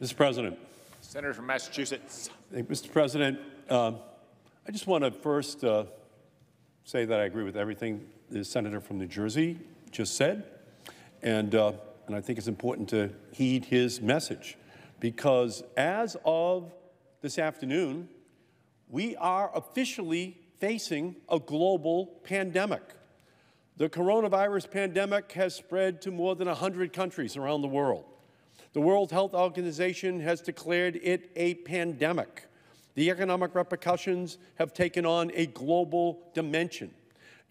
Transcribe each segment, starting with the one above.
Mr. President. Senator from Massachusetts. Mr. President, uh, I just want to first uh, say that I agree with everything the senator from New Jersey just said, and, uh, and I think it's important to heed his message because as of this afternoon, we are officially facing a global pandemic. The coronavirus pandemic has spread to more than 100 countries around the world. The World Health Organization has declared it a pandemic. The economic repercussions have taken on a global dimension.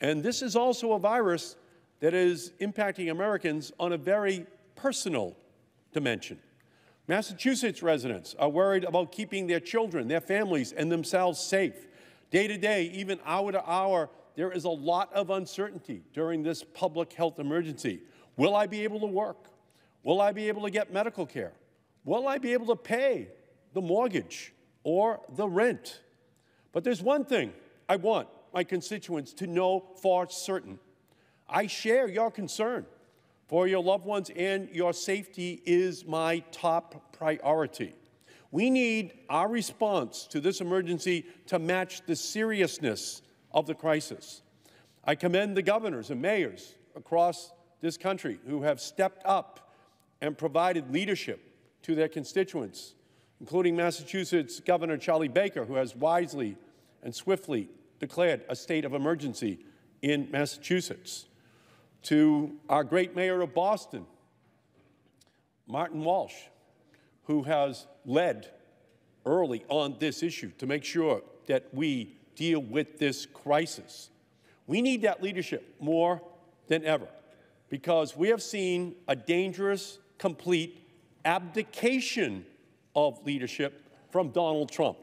And this is also a virus that is impacting Americans on a very personal dimension. Massachusetts residents are worried about keeping their children, their families, and themselves safe. Day to day, even hour to hour, there is a lot of uncertainty during this public health emergency. Will I be able to work? Will I be able to get medical care? Will I be able to pay the mortgage or the rent? But there's one thing I want my constituents to know for certain. I share your concern for your loved ones and your safety is my top priority. We need our response to this emergency to match the seriousness of the crisis. I commend the governors and mayors across this country who have stepped up and provided leadership to their constituents, including Massachusetts Governor Charlie Baker, who has wisely and swiftly declared a state of emergency in Massachusetts, to our great mayor of Boston, Martin Walsh, who has led early on this issue to make sure that we deal with this crisis. We need that leadership more than ever because we have seen a dangerous complete abdication of leadership from Donald Trump.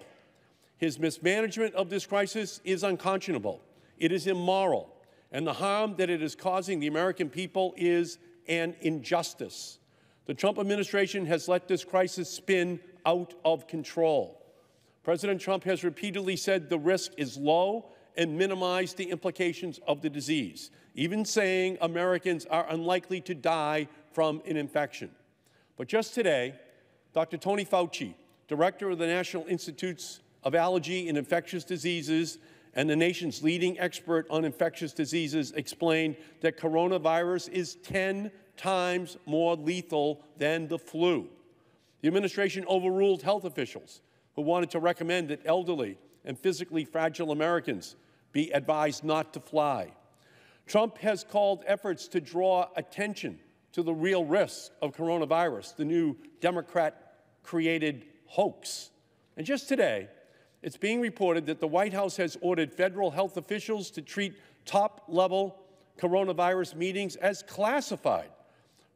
His mismanagement of this crisis is unconscionable. It is immoral. And the harm that it is causing the American people is an injustice. The Trump administration has let this crisis spin out of control. President Trump has repeatedly said the risk is low and minimized the implications of the disease, even saying Americans are unlikely to die from an infection. But just today, Dr. Tony Fauci, director of the National Institutes of Allergy and Infectious Diseases and the nation's leading expert on infectious diseases, explained that coronavirus is 10 times more lethal than the flu. The administration overruled health officials who wanted to recommend that elderly and physically fragile Americans be advised not to fly. Trump has called efforts to draw attention to the real risk of coronavirus, the new Democrat created hoax. And just today, it's being reported that the White House has ordered federal health officials to treat top level coronavirus meetings as classified,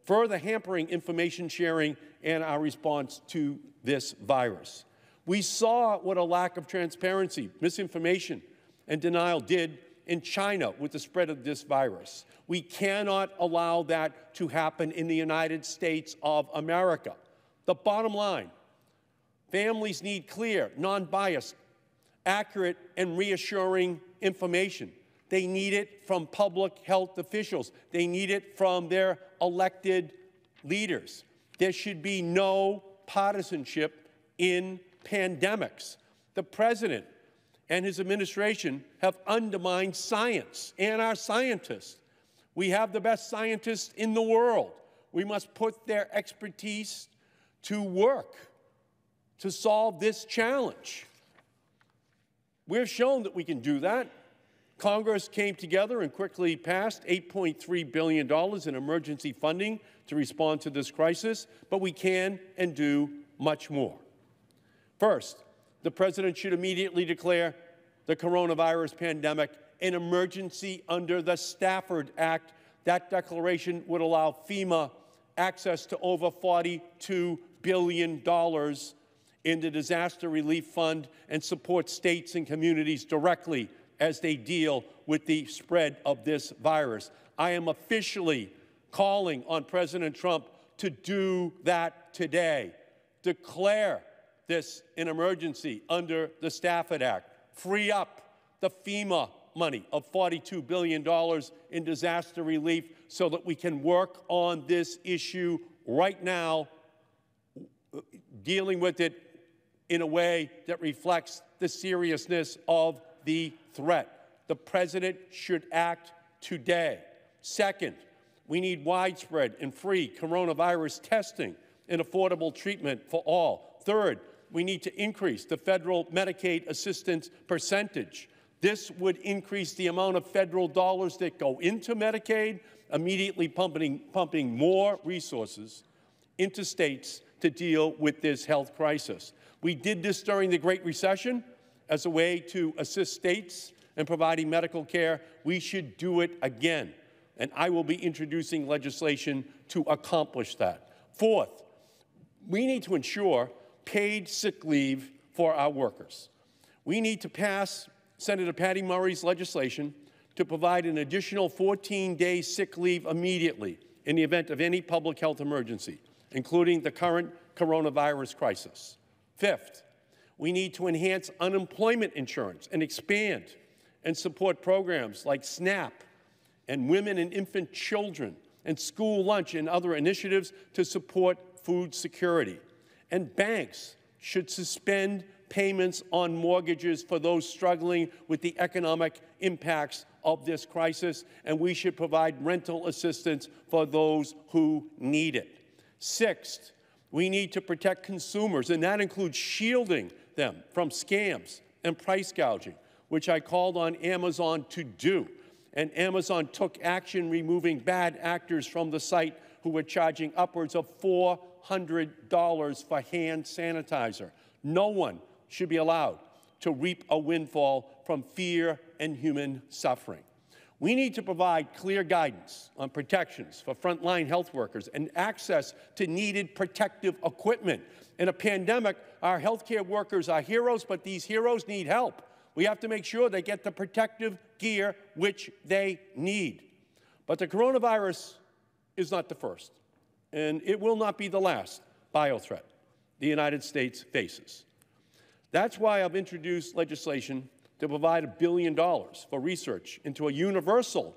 further hampering information sharing and our response to this virus. We saw what a lack of transparency, misinformation, and denial did in China with the spread of this virus. We cannot allow that to happen in the United States of America. The bottom line families need clear, non biased, accurate, and reassuring information. They need it from public health officials, they need it from their elected leaders. There should be no partisanship in pandemics. The president and his administration have undermined science and our scientists. We have the best scientists in the world. We must put their expertise to work to solve this challenge. We've shown that we can do that. Congress came together and quickly passed $8.3 billion in emergency funding to respond to this crisis, but we can and do much more. First, the president should immediately declare the coronavirus pandemic an emergency under the Stafford Act. That declaration would allow FEMA access to over $42 billion in the Disaster Relief Fund and support states and communities directly as they deal with the spread of this virus. I am officially calling on President Trump to do that today. Declare this in emergency under the Stafford Act, free up the FEMA money of $42 billion in disaster relief so that we can work on this issue right now, dealing with it in a way that reflects the seriousness of the threat. The president should act today. Second, we need widespread and free coronavirus testing and affordable treatment for all. Third, we need to increase the federal Medicaid assistance percentage. This would increase the amount of federal dollars that go into Medicaid, immediately pumping, pumping more resources into states to deal with this health crisis. We did this during the Great Recession as a way to assist states in providing medical care. We should do it again. And I will be introducing legislation to accomplish that. Fourth, we need to ensure paid sick leave for our workers. We need to pass Senator Patty Murray's legislation to provide an additional 14 day sick leave immediately in the event of any public health emergency, including the current coronavirus crisis. Fifth, we need to enhance unemployment insurance and expand and support programs like SNAP and women and infant children and school lunch and other initiatives to support food security. And banks should suspend payments on mortgages for those struggling with the economic impacts of this crisis, and we should provide rental assistance for those who need it. Sixth, we need to protect consumers, and that includes shielding them from scams and price gouging, which I called on Amazon to do. And Amazon took action removing bad actors from the site who were charging upwards of 4 $1,200 for hand sanitizer. No one should be allowed to reap a windfall from fear and human suffering. We need to provide clear guidance on protections for frontline health workers and access to needed protective equipment. In a pandemic, our healthcare workers are heroes, but these heroes need help. We have to make sure they get the protective gear which they need. But the coronavirus is not the first and it will not be the last biothreat the United States faces. That's why I've introduced legislation to provide a billion dollars for research into a universal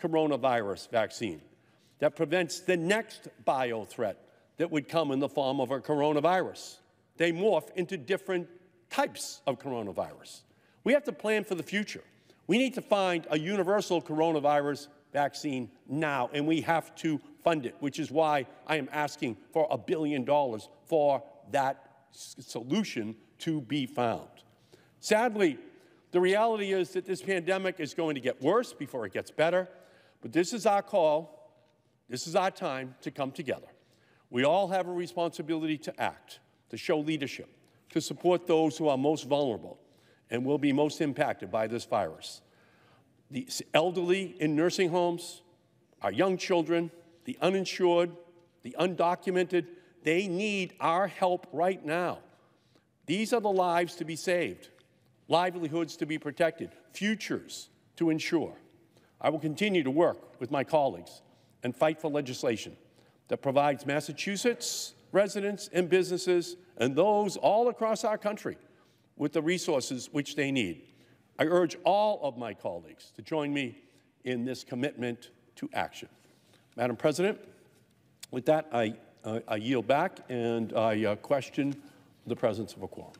coronavirus vaccine that prevents the next bio threat that would come in the form of a coronavirus. They morph into different types of coronavirus. We have to plan for the future. We need to find a universal coronavirus vaccine now, and we have to fund it, which is why I am asking for a billion dollars for that solution to be found. Sadly, the reality is that this pandemic is going to get worse before it gets better, but this is our call, this is our time to come together. We all have a responsibility to act, to show leadership, to support those who are most vulnerable and will be most impacted by this virus the elderly in nursing homes, our young children, the uninsured, the undocumented, they need our help right now. These are the lives to be saved, livelihoods to be protected, futures to ensure. I will continue to work with my colleagues and fight for legislation that provides Massachusetts residents and businesses and those all across our country with the resources which they need. I urge all of my colleagues to join me in this commitment to action. Madam President, with that, I, uh, I yield back and I uh, question the presence of a quorum.